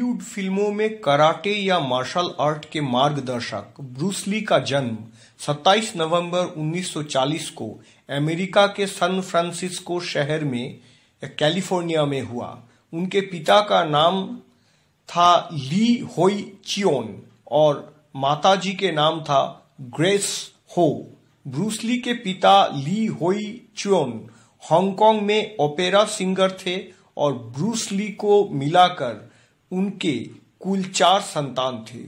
बॉलीवुड फिल्मों में कराटे या मार्शल आर्ट के मार्गदर्शक ब्रूसली का जन्म 27 नवंबर 1940 को अमेरिका के सैन फ्रांसिस्को शहर में कैलिफोर्निया में हुआ उनके पिता का नाम था ली होई चियोन और माताजी के नाम था ग्रेस हो ब्रूसली के पिता ली होई चियोन हांगकांग में ओपेरा सिंगर थे और ब्रूसली को मिलाकर उनके कुल चार संतान थे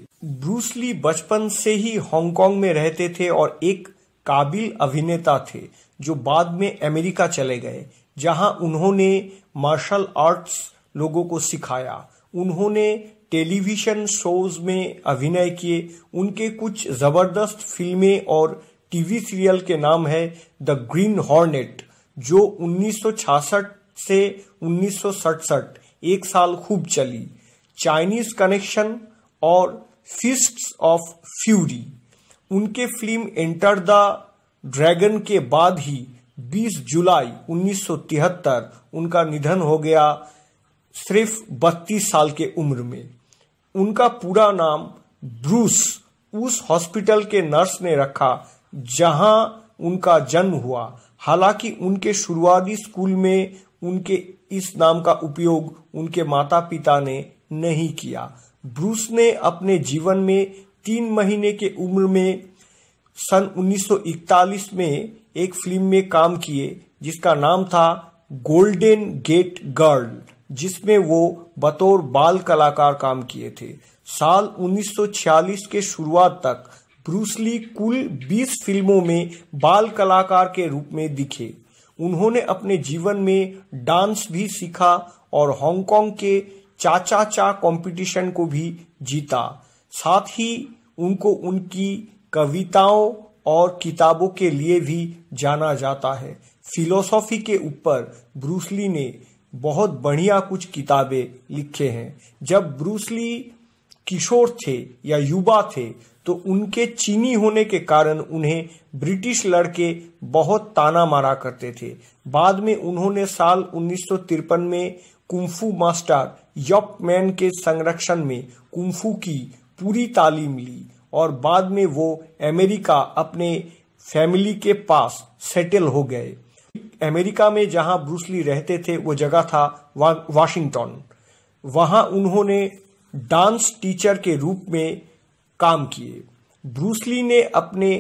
ब्रूसली बचपन से ही हांगकांग में रहते थे और एक काबिल अभिनेता थे जो बाद में अमेरिका चले गए जहां उन्होंने मार्शल आर्ट्स लोगों को सिखाया उन्होंने टेलीविजन शोज में अभिनय किए उनके कुछ जबरदस्त फिल्में और टीवी सीरियल के नाम है द ग्रीन हॉर्नेट जो 1966 से 1967 एक साल खूब चली चाइनीज कनेक्शन और फिस्ट ऑफ फ्यूरी उनके फिल्म एंटर द ड्रैगन के बाद ही 20 जुलाई 1973 उनका निधन हो गया सिर्फ 32 साल के उम्र में उनका पूरा नाम ब्रूस उस हॉस्पिटल के नर्स ने रखा जहां उनका जन्म हुआ हालांकि उनके शुरुआती स्कूल में उनके इस नाम का उपयोग उनके माता पिता ने नहीं किया ब्रूस ने अपने जीवन में तीन महीने के उम्र में सन 1941 में एक फिल्म में काम किए जिसका नाम था गोल्डन गेट गर्ल जिसमें वो बतौर बाल कलाकार काम किए थे साल 1946 के शुरुआत तक ब्रूसली कुल 20 फिल्मों में बाल कलाकार के रूप में दिखे उन्होंने अपने जीवन में डांस भी सीखा और हांगकांग के चाचा चा कंपटीशन को भी जीता साथ ही उनको उनकी कविताओं और किताबों के लिए भी जाना जाता है फिलोसॉफी के ऊपर ब्रूसली ने बहुत बढ़िया कुछ किताबें लिखे हैं जब ब्रूसली किशोर थे या युवा थे तो उनके चीनी होने के कारण उन्हें ब्रिटिश लड़के बहुत ताना मारा करते थे बाद में उन्होंने साल उन्नीस में कुंफू मास्टर यप मैन के संरक्षण में कुंफू की पूरी तालीम ली और बाद में वो अमेरिका अपने फैमिली के पास सेटल हो गए अमेरिका में जहां ब्रूसली रहते थे वो जगह था वा, वाशिंगटन वहां उन्होंने डांस टीचर के रूप में काम किए ब्रूसली ने अपने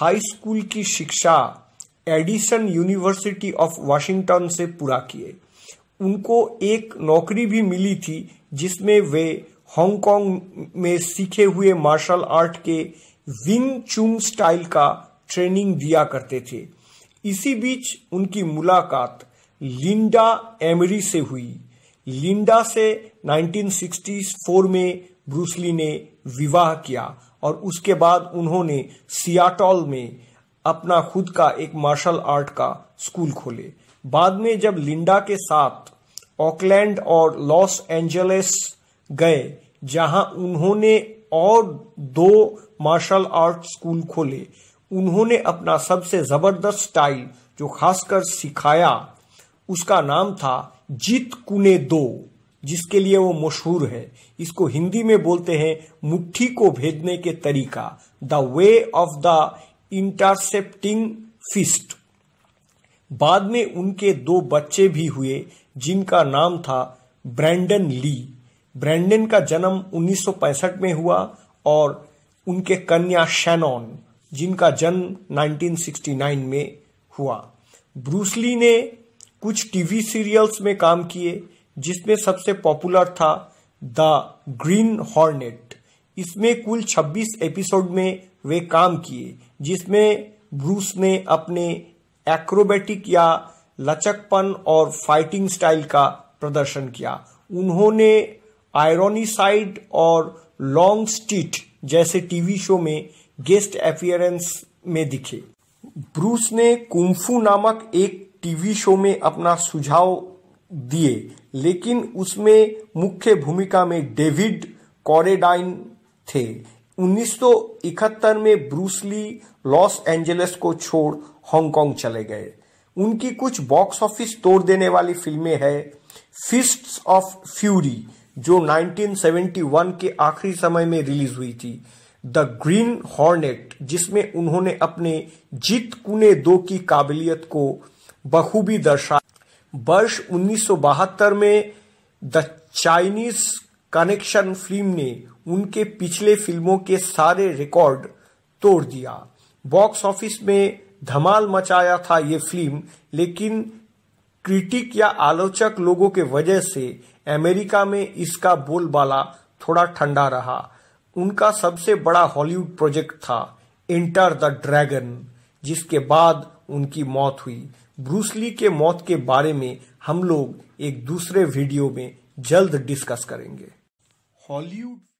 हाई स्कूल की शिक्षा एडिसन यूनिवर्सिटी ऑफ वाशिंगटन से पूरा किए उनको एक नौकरी भी मिली थी जिसमें वे हांगकांग में सीखे हुए मार्शल आर्ट के विंग चुंग स्टाइल का ट्रेनिंग दिया करते थे इसी बीच उनकी मुलाकात लिंडा एमरी से हुई लिंडा से 1964 में ब्रूसली ने विवाह किया और उसके बाद उन्होंने सियाटॉल में अपना खुद का एक मार्शल आर्ट का स्कूल खोले बाद में जब लिंडा के साथ ऑकलैंड और लॉस एंजलिस गए जहां उन्होंने और दो मार्शल आर्ट स्कूल खोले उन्होंने अपना सबसे जबरदस्त स्टाइल जो खासकर सिखाया उसका नाम था जीत कुने दो जिसके लिए वो मशहूर है इसको हिंदी में बोलते हैं मुट्ठी को भेजने के तरीका the way of the intercepting fist बाद में उनके दो बच्चे भी हुए जिनका नाम था ब्रैंडन ली ब्रैंडन का जन्म 1965 में हुआ और उनके कन्या शैनॉन जिनका जन्म 1969 में हुआ ब्रूसली ने कुछ टीवी सीरियल्स में काम किए जिसमें सबसे पॉपुलर था द ग्रीन हॉर्नेट इसमें कुल 26 एपिसोड में वे काम किए जिसमें ब्रूस ने अपने एक्रोबेटिक या लचकपन और फाइटिंग स्टाइल का प्रदर्शन किया उन्होंने आयरोनी साइड और लॉन्ग स्टीट जैसे टीवी शो में गेस्ट अपियरेंस में दिखे ब्रूस ने कुंफू नामक एक टीवी शो में अपना सुझाव दिए लेकिन उसमें मुख्य भूमिका में डेविड कॉरेडाइन थे 1971 में ब्रूसली लॉस एंजलिस को छोड़ हांगकांग चले गए उनकी कुछ बॉक्स ऑफिस तोड़ देने वाली फिल्में हैं फिस्ट ऑफ फ्यूरी जो 1971 के आखिरी समय में रिलीज हुई थी द ग्रीन हॉर्नेट जिसमें उन्होंने अपने जीत कुने दो की काबिलियत को बखूबी दर्शा वर्ष उन्नीस में द चाइनीज कनेक्शन फिल्म ने उनके पिछले फिल्मों के सारे रिकॉर्ड तोड़ दिया बॉक्स ऑफिस में धमाल मचाया था ये फिल्म लेकिन क्रिटिक या आलोचक लोगों के वजह से अमेरिका में इसका बोलबाला थोड़ा ठंडा रहा उनका सबसे बड़ा हॉलीवुड प्रोजेक्ट था एंटर द ड्रैगन जिसके बाद उनकी मौत हुई ब्रूसली के मौत के बारे में हम लोग एक दूसरे वीडियो में जल्द डिस्कस करेंगे हॉलीवुड